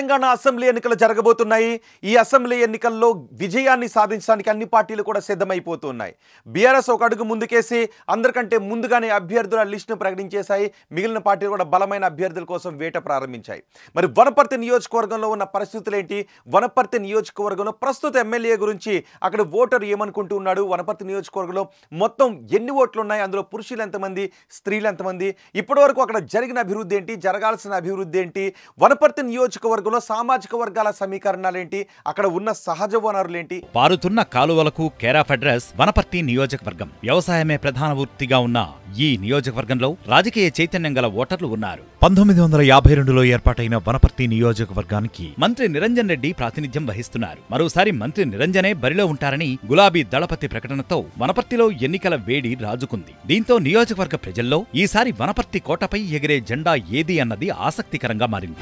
Telangana assembly ఎన్నికలు జరగబోతున్నాయి ఈ అసెంబ్లీ ఎన్నికల్లో విజయాన్ని సాధించడానికి అన్ని పార్టీలు కూడా సిద్ధమైపోతున్నాయి బీఆర్ఎస్ ఒక అడుగు ముందుకేసి అందరికంటే ముందుగానే అభ్యర్థుల లిస్టును ప్రకటించేశాయి మిగిలిన పార్టీలు కూడా బలమైన అభ్యర్థుల కోసం వేట ప్రారంభించాయి మరి వనపర్తి నియోజకవర్గంలో ఉన్న పరిస్థితులు ఏంటి వనపర్తి నియోజకవర్గంలో ప్రస్తుత ఎమ్మెల్యే గురించి అక్కడ ఓటర్ ఏమనుకుంటూ ఉన్నాడు వనపర్తి నియోజకవర్గంలో మొత్తం ఎన్ని ఓట్లు ఉన్నాయి అందులో పురుషులు ఎంతమంది స్త్రీలు ఎంతమంది ఇప్పటివరకు అక్కడ జరిగిన అభివృద్ధి ఏంటి జరగాల్సిన అభివృద్ధి ఏంటి వనపర్తి నియోజకవర్గం నియోజకవర్గంలో సామాజిక వర్గాల సమీకరణాలేంటి అక్కడ ఉన్న సహజ వనరులేంటి పారుతున్న కాలువలకు కేరాఫ్ అడ్రస్ వనపర్తి నియోజకవర్గం వ్యవసాయమే ప్రధాన వృత్తిగా ఉన్న ఈ నియోజకవర్గంలో రాజకీయ చైతన్యం గల ఓటర్లు ఉన్నారు పంతొమ్మిది వందల యాభై రెండులో ఏర్పాటైన వనపర్తి నియోజకవర్గానికి మంత్రి నిరంజన్ రెడ్డి ప్రాతినిధ్యం వహిస్తున్నారు మరోసారి మంత్రి నిరంజనే బరిలో ఉంటారని గులాబీ దళపతి ప్రకటనతో వనపర్తిలో ఎన్నికల వేడి రాజుకుంది దీంతో నియోజకవర్గ ప్రజల్లో ఈసారి వనపర్తి కోటపై ఎగిరే జెండా ఏది అన్నది ఆసక్తికరంగా మారింది